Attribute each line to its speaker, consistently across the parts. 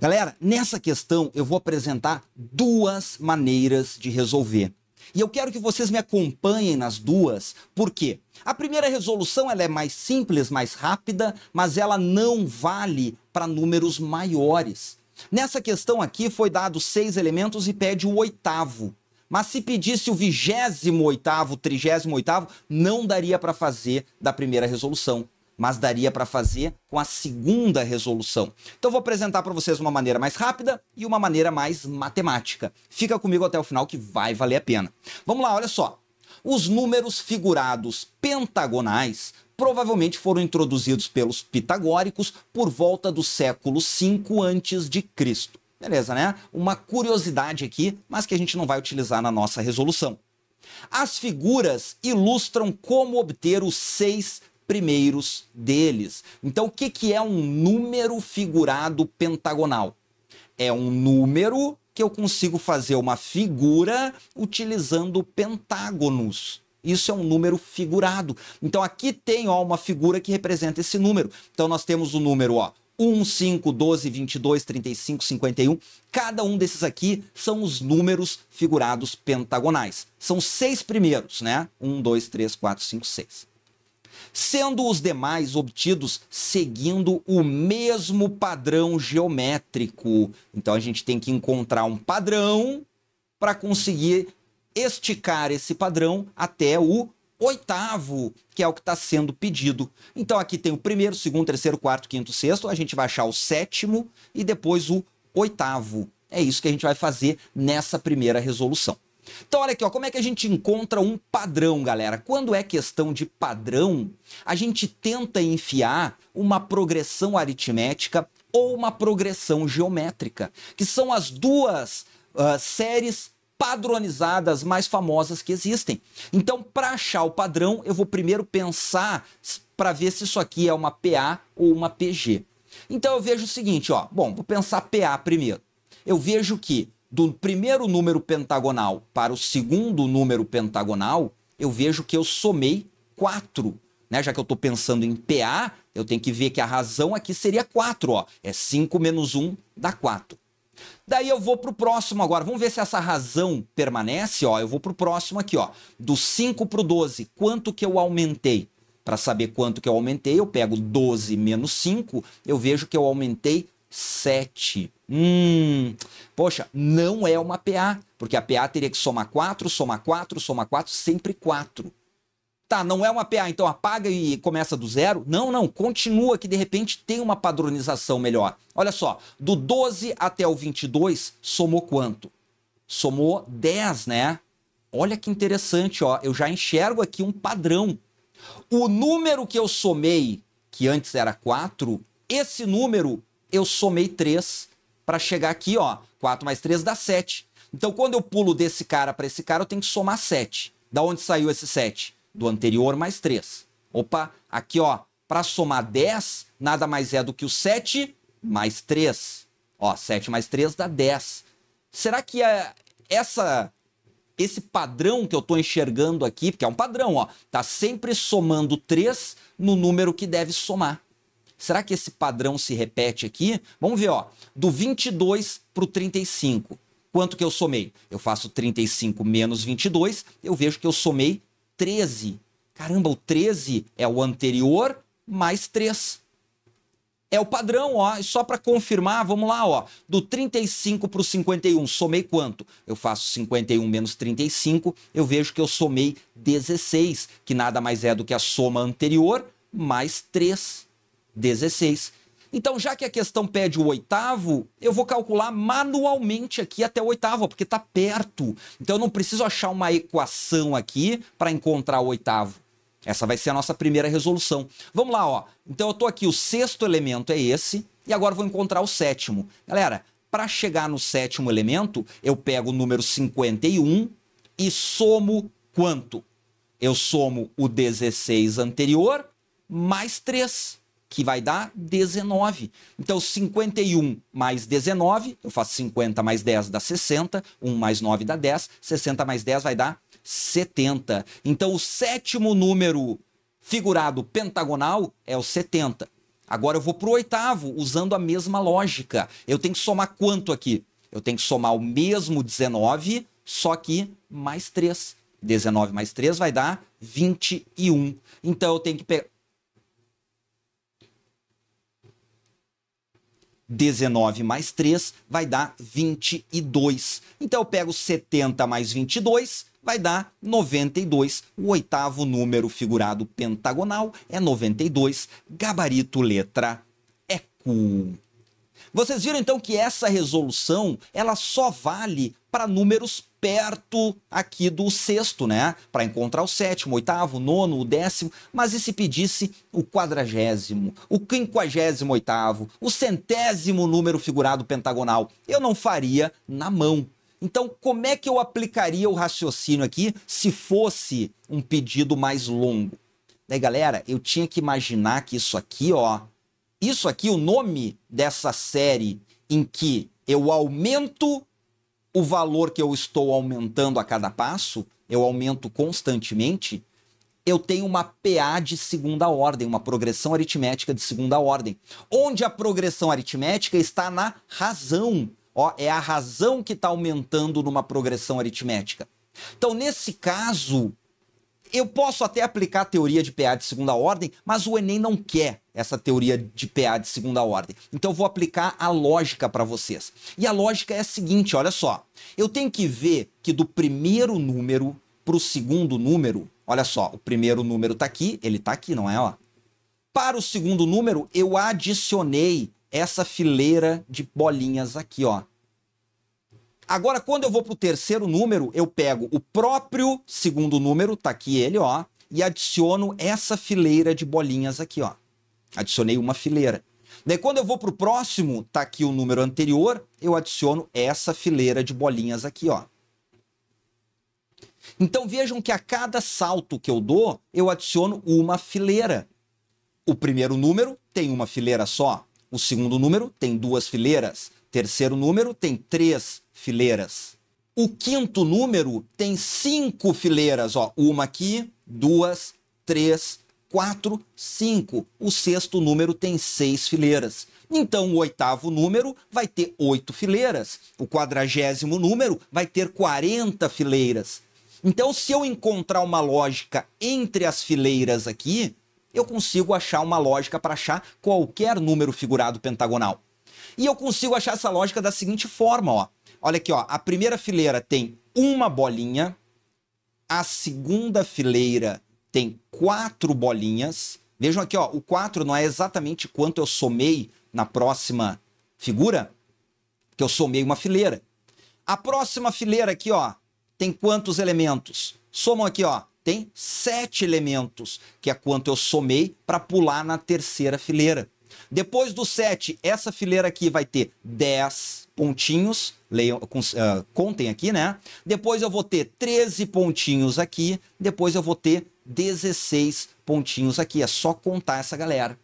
Speaker 1: Galera, nessa questão eu vou apresentar duas maneiras de resolver. E eu quero que vocês me acompanhem nas duas, por quê? A primeira resolução ela é mais simples, mais rápida, mas ela não vale para números maiores. Nessa questão aqui foi dado seis elementos e pede o oitavo. Mas se pedisse o vigésimo oitavo, trigésimo oitavo, não daria para fazer da primeira resolução mas daria para fazer com a segunda resolução. Então vou apresentar para vocês uma maneira mais rápida e uma maneira mais matemática. Fica comigo até o final que vai valer a pena. Vamos lá, olha só. Os números figurados pentagonais provavelmente foram introduzidos pelos pitagóricos por volta do século V antes de Cristo. Beleza, né? Uma curiosidade aqui, mas que a gente não vai utilizar na nossa resolução. As figuras ilustram como obter os seis primeiros deles. Então, o que, que é um número figurado pentagonal? É um número que eu consigo fazer uma figura utilizando pentágonos. Isso é um número figurado. Então aqui tem ó, uma figura que representa esse número. Então nós temos o número ó, 1, 5, 12, 22, 35, 51. Cada um desses aqui são os números figurados pentagonais. São seis primeiros, né? 1, 2, 3, 4, 5, 6 sendo os demais obtidos seguindo o mesmo padrão geométrico. Então a gente tem que encontrar um padrão para conseguir esticar esse padrão até o oitavo, que é o que está sendo pedido. Então aqui tem o primeiro, segundo, terceiro, quarto, quinto, sexto. A gente vai achar o sétimo e depois o oitavo. É isso que a gente vai fazer nessa primeira resolução. Então, olha aqui, ó, como é que a gente encontra um padrão, galera? Quando é questão de padrão, a gente tenta enfiar uma progressão aritmética ou uma progressão geométrica, que são as duas uh, séries padronizadas mais famosas que existem. Então, para achar o padrão, eu vou primeiro pensar para ver se isso aqui é uma PA ou uma PG. Então, eu vejo o seguinte, ó. Bom, vou pensar PA primeiro. Eu vejo que do primeiro número pentagonal para o segundo número pentagonal, eu vejo que eu somei 4. Né? Já que eu estou pensando em PA, eu tenho que ver que a razão aqui seria 4. Ó. É 5 menos 1 dá 4. Daí eu vou para o próximo agora. Vamos ver se essa razão permanece. Ó. Eu vou para o próximo aqui. Ó. Do 5 para o 12, quanto que eu aumentei? Para saber quanto que eu aumentei, eu pego 12 menos 5, eu vejo que eu aumentei 7. Hum, poxa, não é uma PA, porque a PA teria que somar 4, somar 4, somar 4, sempre 4. Tá, não é uma PA, então apaga e começa do zero? Não, não, continua que de repente tem uma padronização melhor. Olha só, do 12 até o 22, somou quanto? Somou 10, né? Olha que interessante, ó, eu já enxergo aqui um padrão. O número que eu somei, que antes era 4, esse número eu somei 3 para chegar aqui, ó, 4 mais 3 dá 7. Então, quando eu pulo desse cara para esse cara, eu tenho que somar 7. Da onde saiu esse 7? Do anterior mais 3. Opa, aqui, ó, para somar 10, nada mais é do que o 7 mais 3. Ó, 7 mais 3 dá 10. Será que a, é essa esse padrão que eu estou enxergando aqui, porque é um padrão, ó, tá sempre somando 3 no número que deve somar. Será que esse padrão se repete aqui? Vamos ver, ó, do 22 para o 35. Quanto que eu somei? Eu faço 35 menos 22, eu vejo que eu somei 13. Caramba, o 13 é o anterior mais 3. É o padrão, ó. E só para confirmar, vamos lá, ó. Do 35 para o 51, somei quanto? Eu faço 51 menos 35, eu vejo que eu somei 16, que nada mais é do que a soma anterior mais 3. 16. Então, já que a questão pede o oitavo, eu vou calcular manualmente aqui até o oitavo, porque está perto. Então, eu não preciso achar uma equação aqui para encontrar o oitavo. Essa vai ser a nossa primeira resolução. Vamos lá, ó. Então, eu estou aqui, o sexto elemento é esse, e agora vou encontrar o sétimo. Galera, para chegar no sétimo elemento, eu pego o número 51 e somo quanto? Eu somo o 16 anterior mais 3 que vai dar 19. Então, 51 mais 19, eu faço 50 mais 10 dá 60, 1 mais 9 dá 10, 60 mais 10 vai dar 70. Então, o sétimo número figurado pentagonal é o 70. Agora eu vou para o oitavo, usando a mesma lógica. Eu tenho que somar quanto aqui? Eu tenho que somar o mesmo 19, só que mais 3. 19 mais 3 vai dar 21. Então eu tenho que 19 mais 3 vai dar 22. Então eu pego 70 mais 22, vai dar 92. O oitavo número figurado pentagonal é 92, gabarito letra Eco. Vocês viram então que essa resolução, ela só vale para números perto aqui do sexto, né? Para encontrar o sétimo, oitavo, nono, o décimo. Mas e se pedisse o quadragésimo, o quinquagésimo oitavo, o centésimo número figurado pentagonal? Eu não faria na mão. Então, como é que eu aplicaria o raciocínio aqui se fosse um pedido mais longo? Daí, né, galera, eu tinha que imaginar que isso aqui, ó, isso aqui, o nome dessa série em que eu aumento o valor que eu estou aumentando a cada passo, eu aumento constantemente, eu tenho uma PA de segunda ordem, uma progressão aritmética de segunda ordem, onde a progressão aritmética está na razão. Ó, é a razão que está aumentando numa progressão aritmética. Então, nesse caso, eu posso até aplicar a teoria de PA de segunda ordem, mas o Enem não quer essa teoria de PA de segunda ordem. Então eu vou aplicar a lógica para vocês. E a lógica é a seguinte, olha só. Eu tenho que ver que do primeiro número para o segundo número, olha só, o primeiro número está aqui, ele está aqui, não é? Ó. Para o segundo número, eu adicionei essa fileira de bolinhas aqui, ó. Agora, quando eu vou para o terceiro número, eu pego o próprio segundo número, está aqui ele, ó, e adiciono essa fileira de bolinhas aqui, ó. Adicionei uma fileira. Daí quando eu vou para o próximo, tá aqui o número anterior, eu adiciono essa fileira de bolinhas aqui, ó. Então vejam que a cada salto que eu dou, eu adiciono uma fileira. O primeiro número tem uma fileira só, o segundo número tem duas fileiras, terceiro número tem três fileiras. O quinto número tem cinco fileiras, ó, uma aqui, duas, três, 4, 5. O sexto número tem seis fileiras. Então, o oitavo número vai ter oito fileiras. O quadragésimo número vai ter 40 fileiras. Então, se eu encontrar uma lógica entre as fileiras aqui, eu consigo achar uma lógica para achar qualquer número figurado pentagonal. E eu consigo achar essa lógica da seguinte forma, ó. Olha aqui, ó. A primeira fileira tem uma bolinha, a segunda fileira tem quatro bolinhas. Vejam aqui, ó, o 4 não é exatamente quanto eu somei na próxima figura, que eu somei uma fileira. A próxima fileira aqui, ó, tem quantos elementos? Somam aqui, ó, tem sete elementos, que é quanto eu somei para pular na terceira fileira. Depois do 7, essa fileira aqui vai ter 10 pontinhos, leiam, uh, contem aqui, né? Depois eu vou ter 13 pontinhos aqui, depois eu vou ter 16 pontinhos aqui. É só contar essa galera.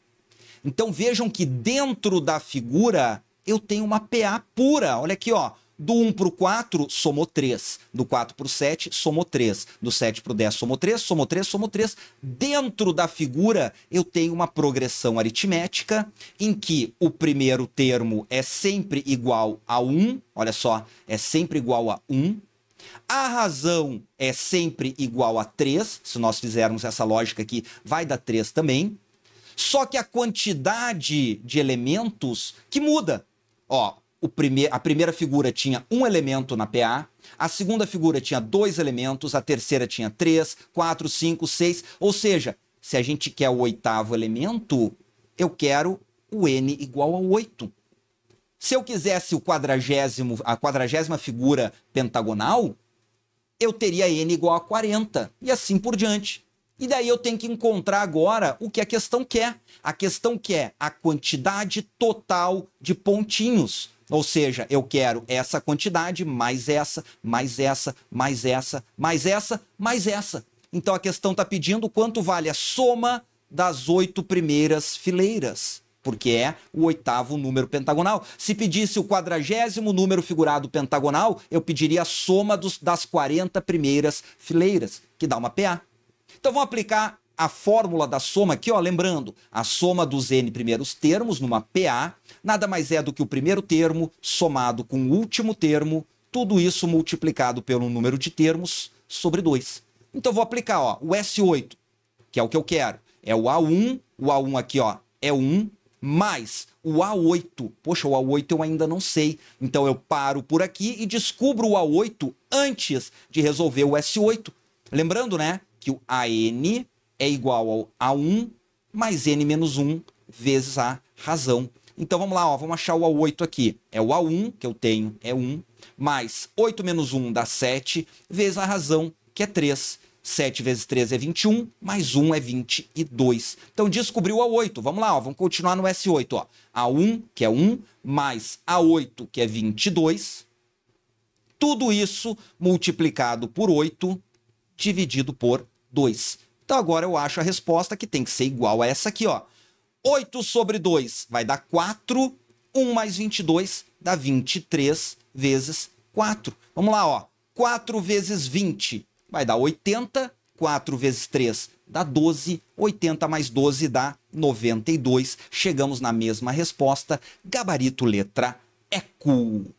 Speaker 1: Então vejam que dentro da figura eu tenho uma PA pura. Olha aqui, ó. Do 1 para o 4, somou 3. Do 4 para o 7, somou 3. Do 7 para o 10, somou 3, somou 3, somou 3. Dentro da figura, eu tenho uma progressão aritmética em que o primeiro termo é sempre igual a 1. Olha só, é sempre igual a 1. A razão é sempre igual a 3, se nós fizermos essa lógica aqui, vai dar 3 também. Só que a quantidade de elementos que muda. Ó, prime a primeira figura tinha um elemento na PA, a segunda figura tinha dois elementos, a terceira tinha três, quatro, cinco, seis. Ou seja, se a gente quer o oitavo elemento, eu quero o n igual a 8. Se eu quisesse o quadragésimo, a quadragésima figura pentagonal, eu teria n igual a 40 e assim por diante. E daí eu tenho que encontrar agora o que a questão quer. A questão quer a quantidade total de pontinhos. Ou seja, eu quero essa quantidade, mais essa, mais essa, mais essa, mais essa, mais essa. Então a questão está pedindo quanto vale a soma das oito primeiras fileiras porque é o oitavo número pentagonal. Se pedisse o quadragésimo número figurado pentagonal, eu pediria a soma dos, das 40 primeiras fileiras, que dá uma PA. Então vamos aplicar a fórmula da soma aqui, ó, lembrando, a soma dos n primeiros termos numa PA nada mais é do que o primeiro termo somado com o último termo, tudo isso multiplicado pelo número de termos sobre 2. Então vou aplicar, ó, o S8, que é o que eu quero. É o A1, o A1 aqui, ó, é 1, mas o A8, poxa, o A8 eu ainda não sei. Então eu paro por aqui e descubro o A8 antes de resolver o S8. Lembrando, né, que o AN é igual ao A1 mais N menos 1 vezes a razão. Então vamos lá, ó, vamos achar o A8 aqui. É o A1 que eu tenho, é 1, mais 8 menos 1 dá 7, vezes a razão, que é 3. 7 vezes 3 é 21, mais 1 é 22. Então descobriu a 8. Vamos lá, ó, vamos continuar no S8. Ó. A1, que é 1, mais A8, que é 22. Tudo isso multiplicado por 8, dividido por 2. Então agora eu acho a resposta que tem que ser igual a essa aqui. Ó. 8 sobre 2 vai dar 4. 1 mais 22 dá 23 vezes 4. Vamos lá, ó. 4 vezes 20 vai dar 80, 4 vezes 3 dá 12, 80 mais 12 dá 92. Chegamos na mesma resposta. Gabarito letra ECO.